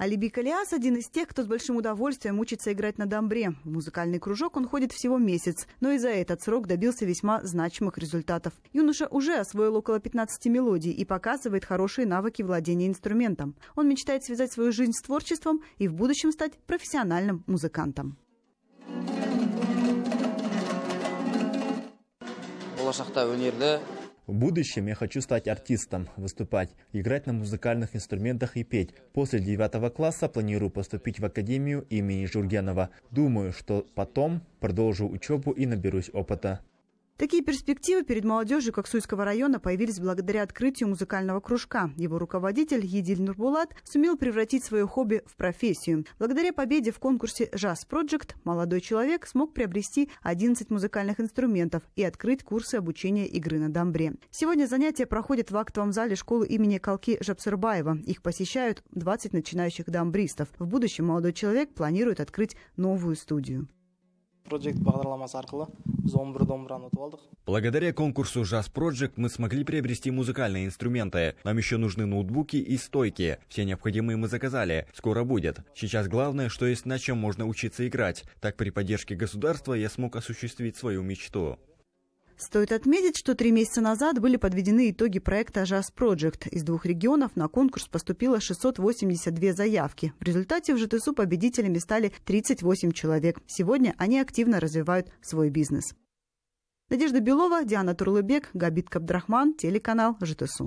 Алиби Калиас – один из тех, кто с большим удовольствием учится играть на домбре. В музыкальный кружок он ходит всего месяц, но и за этот срок добился весьма значимых результатов. Юноша уже освоил около 15 мелодий и показывает хорошие навыки владения инструментом. Он мечтает связать свою жизнь с творчеством и в будущем стать профессиональным музыкантом. болашақта өнерді в будущем я хочу стать артистом, выступать, играть на музыкальных инструментах и петь. После девятого класса планирую поступить в академию имени Жургенова. Думаю, что потом продолжу учебу и наберусь опыта. Такие перспективы перед молодежью Коксуйского района появились благодаря открытию музыкального кружка. Его руководитель Едиль Нурбулат сумел превратить свое хобби в профессию. Благодаря победе в конкурсе «Jazz Project» молодой человек смог приобрести 11 музыкальных инструментов и открыть курсы обучения игры на дамбре. Сегодня занятия проходят в актовом зале школы имени Калки Жабсырбаева. Их посещают 20 начинающих дамбристов. В будущем молодой человек планирует открыть новую студию. Project бағдарламасы арқылы благодаря конкурсу Jazz project мы смогли приобрести музыкальные инструменты нам еще нужны ноутбуки и стойки все необходимые мы заказали скоро будет сейчас главное что есть на чем можно учиться играть так при поддержке государства я смог осуществить свою мечту Стоит отметить, что три месяца назад были подведены итоги проекта «Жас Project. Из двух регионов на конкурс поступило 682 заявки. В результате в ЖТСУ победителями стали 38 человек. Сегодня они активно развивают свой бизнес. Надежда Белова, Диана Турлыбек, Габит Кабдрахман, телеканал ЖТСУ.